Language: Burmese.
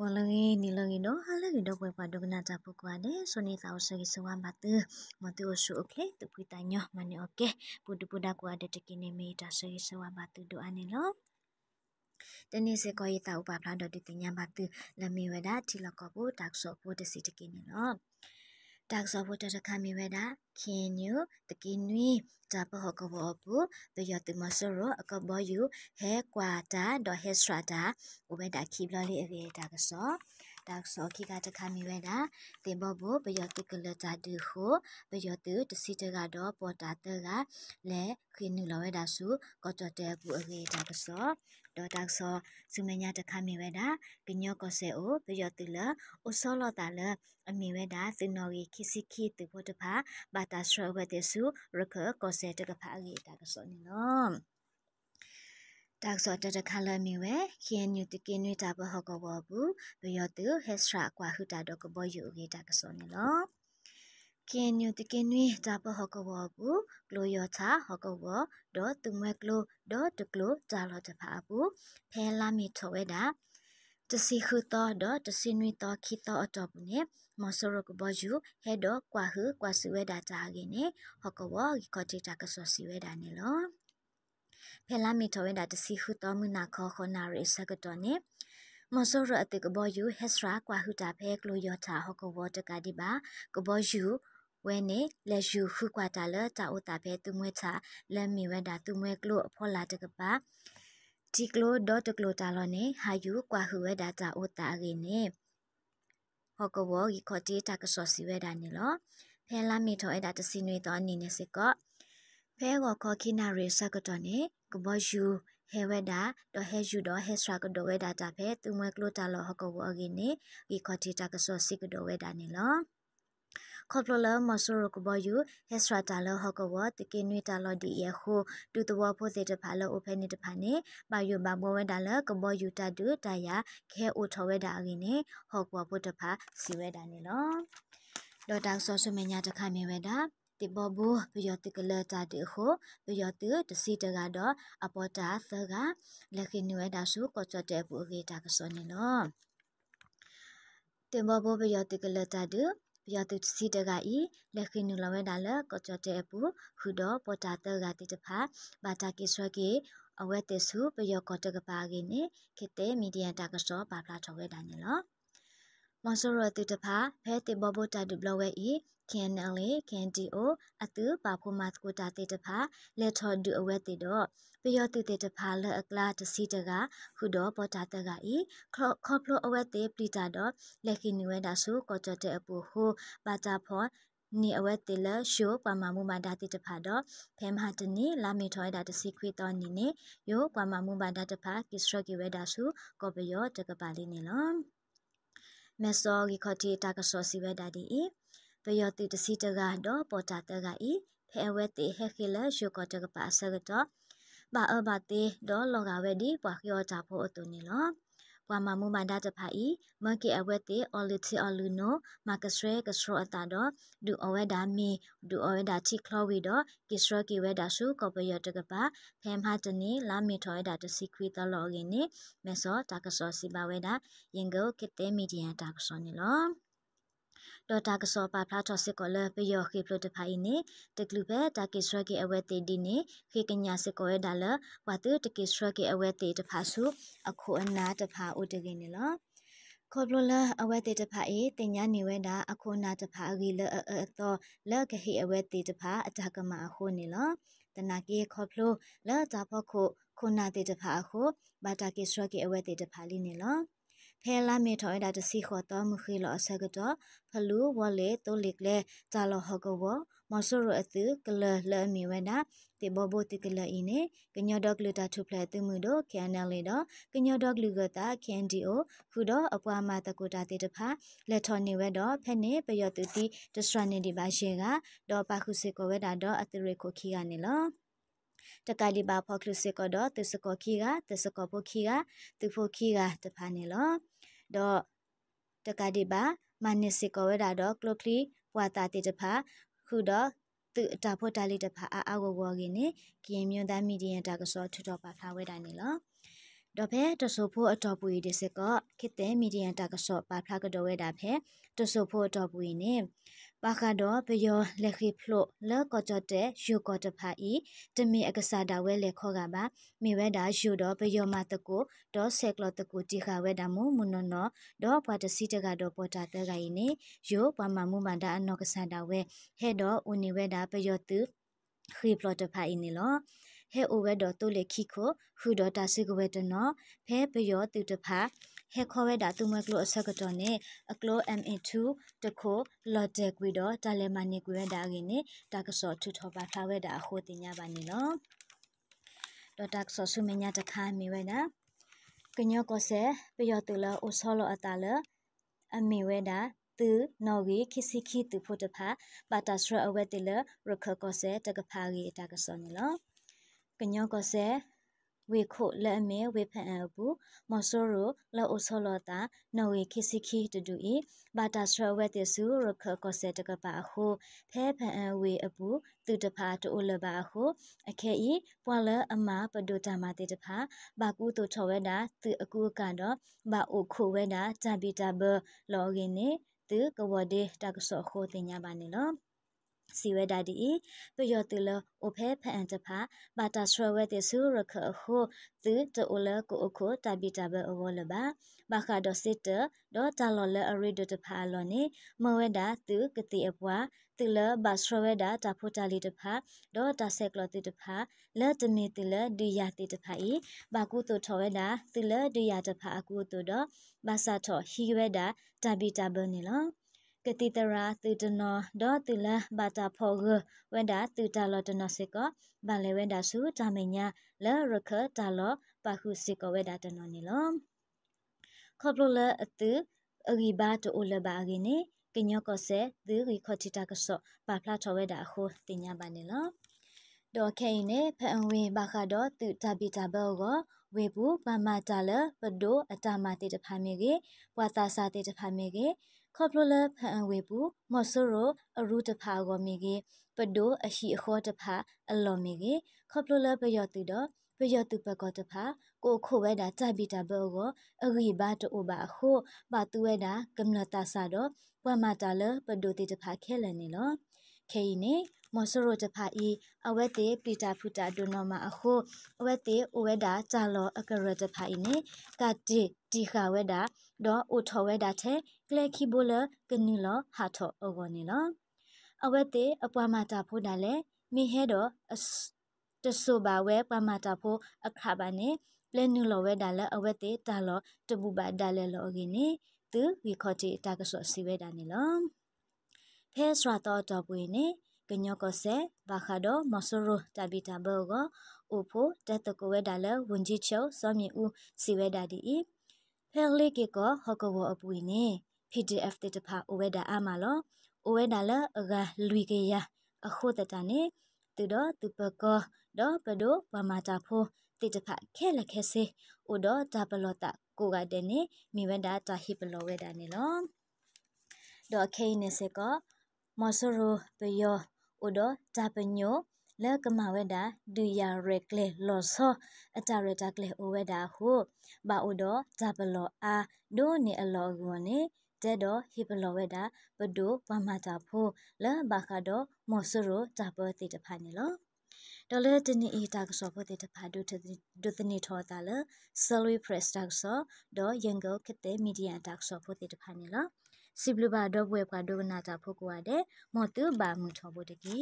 ဝလငေနီလငေတော့ဟာလငေတော့ပွဲပါဒုကနာချပုကွာတဲ့ဆိုနေတာအစကြီးစဝမ်ဘတ်မတူအစုအကလေတပွေတညမနေโอเคပူတပူဒကွာတဲ့တကိနေမေတာစကြီးစဝမ်ဘတ်ဒိုအနေလောတနေ့စကောရီတာဥပဖလာတော့ဒီတင်ညာဘတ်လမေဝဒတိလကောဘူတက်ဆောဘူတစီတကိနေလော tak sa bo ta ta kha mi we da khin yu ta ki nwi ta pa ho ko bo bu to ya ti ma so ro a ko bo yu he kwa ta do he sra ta u we da ki bla li a ge ta ka so တာဆောခိကတခမီဝဲတာတင်ဘောဘဘယောတိကလတာဒူဟုဘယောတုတစီတကတော့ပေါ်တာတကလဲခိနုလဝဲတာစုကောတတဲဘူးအကေတာကဆောဒေါ်တာဆောစုမညာတခမီဝဲတာကညောကောဆေအိုဘယောတုလအဆောလတာလအမီဝဲတာစင်နော်ကြီးခိစီခိတဘောတဖာဘာတာဆောဝဲတဲ့စုရခကောဆေတကဖာအကေတာကဆောနီနော်တက်ဆော့တတခါလမီဝဲခီယန်ယူတကင်းနေတာဘဟကောဘဘူးဘယောတူဟက်စရာကွာဟူတာတော့ကဘယူဂေတက်ဆော့နေလောကင်းညူတကင်းနွေဂျာပဟကဘောကူကလိုယောချာဟကဘောဒေါ်တုမွဲကလိုဒေါ်တကလိုဂျာလောတဖာပူဖဲလာမီထဝဲတာတစီခုတော်ဒေါ်တစီနွေတော်ခိတော်အတော်ပူနေမဆရကဘောယူဟဲဒေါ်ကွာဟုကွာစီဝဲတာဂျာဂင်းနေဟကဘောကီကတိတာကဆောစီဝဲတာနေလောဖဲလာမီထဝဲဒါတစီဟုတော်မူနာခေါ်ခေါ်နာရိစကတော်နေမဆောရအတကဘောယူဟက်စရာကွာဟုတာဖဲကလိုယောတာဟောကဝတကဒီပါကဘောယူဝဲနေလက်ယူခုကွာတာလတာအိုတာဖဲသူမွဲချလက်မီဝဲတာသူမွဲကလိုအဖော်လာတကပါတီကလိုဒေါ်တကလိုတာလောနေဟာယူကွာဟုဝဲတာတာအိုတာရေနေဟောကဘောဂီခေါ်တီတာကဆောစီဝဲတာနေလောဖဲလာမီထောအဲ့ဒါတစီနွေတော့အနေနဲ့စစ်ကောဖဲကောခေါ်ခိနာရေစကတော်နေကဘယူဟဲဝဲဒါတော့ဟဲယူတော့ဟဲစရာကတော့ဝဲဒါတာဖဲသူမွဲကလို့တာလို့ဟကောဝအကင်းနေဒီခေါ်တီတာကစောစီကတော့ဝဲဒါနေလောခေါပလလမဆူရကဘယူဟက်စရာတာလဟကဝတကိနွေတာလဒီယခုတူတဝဖို့စေတဖာလအိုဖဲနေတဖာနေဘာယူဘာဘဝဲတာလကဘယူတတူတရာခဲအိုထဝဲတာအရင်နေဟောကဝဖို့တဖာစီဝဲတာနေလောဒေါက်တာဆောဆူမညာတခါမြင်ဝဲတာတိဘဘူဘယောတိကလတာတေဟုဘယောတုတစီတကတော့အပေါ်တာသကလက်ခိနွေတာစုကောချတဲ့ဘူဂေတာကစောနေလောတေဘဘူဘယောတိကလတာတေဘယောတုတစီတကဤလက်ခိနွေလဝဲတာလကောချတဲ့ဘူဟုတော့ပေါ်တာသကတိတဖာဘာတာကိဆွကေအဝဲတေစုဘယောကောတကပါကိနေခေတေမီဒီယာတာကစောဘာပလာထော်ဝဲတာနေလောမွန်ဆိုရတူတဖာဖဲတေဘဘတာဒူဘလဝဲဤ KNL KNTO အတူပါဖို့မတ်ကိုတာတေတဖာလက်ထော်ဒူအဝဲတေတော့ပျော်တူတေတဖာလက်အကလာတစီတကခုတော့ပေါ်တာတကဤခေါပလိုအဝဲတေပလီတာတော့လက်ခိနွေတာဆူကောကြတဲ့အပူဟိုဘာတာဖော်နီအဝဲတေလရှိုပမာမှုမဒါတိတဖာတော့ဖဲမဟာတနီလာမီထွိုင်းဒါတစီခွေတော်နီနေယိုပမာမှုမဒါတဖာကိစရကိဝဲဒါစုကောပယောတကပါလီနေလောမက်ဆောဂီခတိတာကဆောစီဝဲဒါဒီပယောတိတစီတကတော့ပေါ်တာတကဤဖဲဝဲတိဟဲခိလရှုကတကပါဆကတော့ဘာအဘတိဒေါ်လောကဝဲဒီပွားကျော်တာဖို့အတူနေလောပွာမမူမန္ဒတဖာဤမကေအဝဲတိအော်လီတီအော်လူနိုမကစရဲကစရောအတာတော့ဒူအဝဲဒါမီဒူအဝဲဒါချီခလောဝီတော့ကိစရကိဝဲဒါစုကောပယတကပါဖဲမတနီလာမီထောဒါတစီခွေတလောဂင်းနေမေဆောတာကဆောစီဘဝဲဒါယင်ဂိုကေတေမီဒီယာတာကဆောနေလောဒေါ်တာကစောပါဖလားချောစစ်ကောလပေယောခိပလိုတဖိုင်နေတကလူပဲတကိစရကေအဝဲတေဒီနေခေကညာစစ်ကောရဒါလဝါတုတကိစရကေအဝဲတေတဖာစုအခုအနာတဖာဥတကိနေလောခေါ်ပလလအဝဲတေတဖာအေတင်ညာနေဝဲတာအခေါ်နာတဖာဂီလအတော်လကဟိအဝဲတေတဖာအတကမအခိုးနေလောတနာကေခေါ်ပလလတာဖို့ခုခုနာတေတဖာအခုဘာတာကေစရကေအဝဲတေတဖာလီနေလောဖဲလာမေထော်ဒါတစီခေါ်တော်မူခိလအစကတော့ဖလူဝလေတိုလိကလေဇာလဟကဝမဆူရအသူကလလမီဝဒတေဘဘတိကလအင်းနေကညောဒကလူတာထုဖလက်သူမှုတို့ခဲနယ်လေတော့ကညောဒကလူကတာကန်ဒီအိုခုတော့အပွားမတကူတာတေတဖာလက်ထော်နေဝဲတော့ဖက်နေပယောတူတီဒစရနေဒီပါရှေကတော့ပါခုစေကောဝဲတာတော့အသူရကိုခီကနေလောတကလီဘာဖော်ကလူစေကောတော့သစကောခီကသစကောဖိုခီကသူဖိုခီကတဖာနေလောတော့တကတိပါမနစ်စကောဝဲတာတော့ကလကလီဝါတာတိတဖာခုတော့သူအတာဖို့တာလေးတဖာအာအဝဝကင်းနေကရင်မြွန်သားမီဒီယာတာကစောထူတော့ပါဖာဝဲတာနေလောတော့ဖဲတဆူဖို့အတော်ပူရီဒီစကောခိတဲ့မီဒီယာတာကစောပါဖာကတော့ဝဲတာဖဲတဆူဖို့အတော်ပူရီနေပါကတော့ပယောလက်ခိဖလို့လကောကြတဲ့ယူကောတဖာဤတမင်အက္ကစားတာဝဲလက်ခေါ်ကပါမိဝဲတာယူတော့ပယောမတကုတော့ဆက်ကလတကုတိခဝဲတာမူမွနနောတော့ဘာတစီတကတော့ပေါ်တာတဲ့ကရင်နေယူပမမူမန္တာအနောက္ကစားတာဝဲဟဲ့တော့ဦးနေဝဲတာပယောသူခိဖလို့တဖာဤနေလောဟဲ့အိုဝဲတော့တိုးလေခိခိုဟူတော့တာစီကဝဲတနောဖဲပယောသူတဖာဟေခေါ်ဝဲဒါသူမကလိုအဆက်ကတော်နဲ့အကလို MA2 တခိုလော်ဒက်ကွီတော့ဒါလဲမနေကွေဒါအရင်နဲ့ဒါကစောထူထောပါထားဝဲဒါအဟိုတင်ညပါနေနော်တော့ဒါကစောဆုမညာတခါမိဝဲနာကညောကဆဲပျော်တူလအိုဆောလအတာလအမိဝဲဒါသူနော်ဂီခိစီခိသူဖို့တဖာပါတာစရအဝဲတေလရခကဆဲတကဖာဂီတကစောနေလောကညောကဆဲဝေခုလက်အမဲဝေဖန်အဘူးမော်ဆိုရိုလောအဆောလတာနဝေခိစိခိတူတူဤဘာတာစရဝဲတဆူရခကောဆက်တကပါဟုဖဲဖန်အဝေအဘူးသူတဖာတူလပါဟုအခဲဤပွာလအမပဒုတမတေတဖာဘာကူတူထော်ဝဲတာသူအကူကတော့ဘာအိုခုဝဲတာဂျန်ပီတာဘလောဂင်းနေသူကဝဒေတကဆောခိုတင်ညာပါနေလောစီဝဲဒါဒီပယောတိလအိုဖဲဖန်တဖာဘာတာဆရဝဲတေဆူရခအခုသီတိုလကိုအခုတဘီတဘအောလဘဘာခါဒစစ်တဒေါ်တလလအရီဒတဖာလောနေမဝဲဒါသူကတိအပွားတိလဘာဆရဝဲဒါတဖူတလီတဖာဒေါ်တဆက်ကလတိတဖာလက်တမီတိလဒီယာတိတဖာဤဘာကုတုထောဝဲဒါတိလဒီယာတဖာအကုတုတော့ဘာစာထောဟီဝဲဒါတဘီတဘနေလောကတိတရာသူတနောဒေါ်သူလဘာတာဖောဂဝန္ဒာသူတလောတနောစေကဘာလေဝန္ဒာစုတာမညာလရခတလောပခုစေကဝဒတနောနီလောခပလလအသူအဂိဘာတိုလဘာဂိနေကညကစေဒီရိခတိတကဆောပါဖလာထဝဲတာအခုတင်ညာပါနေလောဒေါ်ခိနေဖန်ဝေဘာခါဒေါ်သူတပိတဘောကိုဝေဘူးပမတာလပဒိုအတမတိတဖာမေကေပဝတာစာတိတဖာမေကေခေါပလိုလဖန်အဝေပူမော်ဆိုရိုအရူတဖာကိုမီကေပဒိုအရှိအခေါ်တဖာအလော်မီကေခေါပလိုလပယောတူတော့ပယောတူပကောတဖာကိုခိုဝဲတာကြိုက်ပီတာဘောကိုအဂိဘာတူဘာခိုဘာတူဝဲတာကမ္လတာဆာတော့ပမတာလပဒိုတီတဖာခဲလနေလောခဲဤနေမွန်ဆရိုတဖာဤအဝဲတေပီတာဖူတာဒိုနောမာအခုအဝဲတေအဝဲတာဂျာလောအကရတဖာဤနေကတိတီခဝဲတာဒေါ်အိုထောဝဲတာထဲကလဲခီဘိုလကနီလောဟာထောအဝနီလောအဝဲတေအပွားမာတာဖိုးတာလဲမိဟဲတော့တဆူပါဝဲပမာတာဖိုးအခါပါနေလဲနူလောဝဲတာလဲအဝဲတေတာလောတပူပါတာလဲလောအကင်းနေသူဝီခေါ်တီတာကဆောစီဝဲတာနေလောဖဲစရာတော့တော့ပွေနေကညောကဆဲဘာခါတော့မဆူရူတဘီတဘောကဥဖိုတက်တကဝဲဒါလဝန်ကြီးချုပ်စောမြင့်ဦးစီဝဲဒါဒီဤဖဲလေးကကဟကဝအပွေနေ PDF တတဖာအဝဲဒါအမလောအဝဲဒါလအကလူကရအခုတတနေသူတော့သူပကောတော့ပဒိုပမာတာဖိုတိတဖာခဲလက်ခဲစေဥတော့ဒါပလောတာကိုကတဲ့နေမိဝဲဒါတာဟိပလောဝဲဒါနေလောတော့ခိနေစေကောမော်ဆရိုပယောဥဒဂျာပညိုလကမဝဲတာဒူယာရက်လေလောဆအတာရတာကလေအဝဲတာဟုဘာဥဒဂျာပလောအာဒိုနေအလောကွန်နေတဲ့တော့ဟိပလောဝဲတာဘဒိုပမတာဖိုလဘာခါတော့မော်ဆရိုဂျာပတိတဖာနေလောဒေါ်လာတနီအီတာကဆောဖို့တဲ့ဖာဒုတဒုတနီထောတာလဆယ်ရီပရက်စတာကဆောဒေါ်ယန်ဂိုကတဲ့မီဒီယာတာကဆောဖို့တဲ့ဖာနေလားစီဘလူဘာဒေါ်ဘွဲပကဒိုကနာတာဖိုကွာတဲ့မော်တူဘာမှုထောဖို့တကီ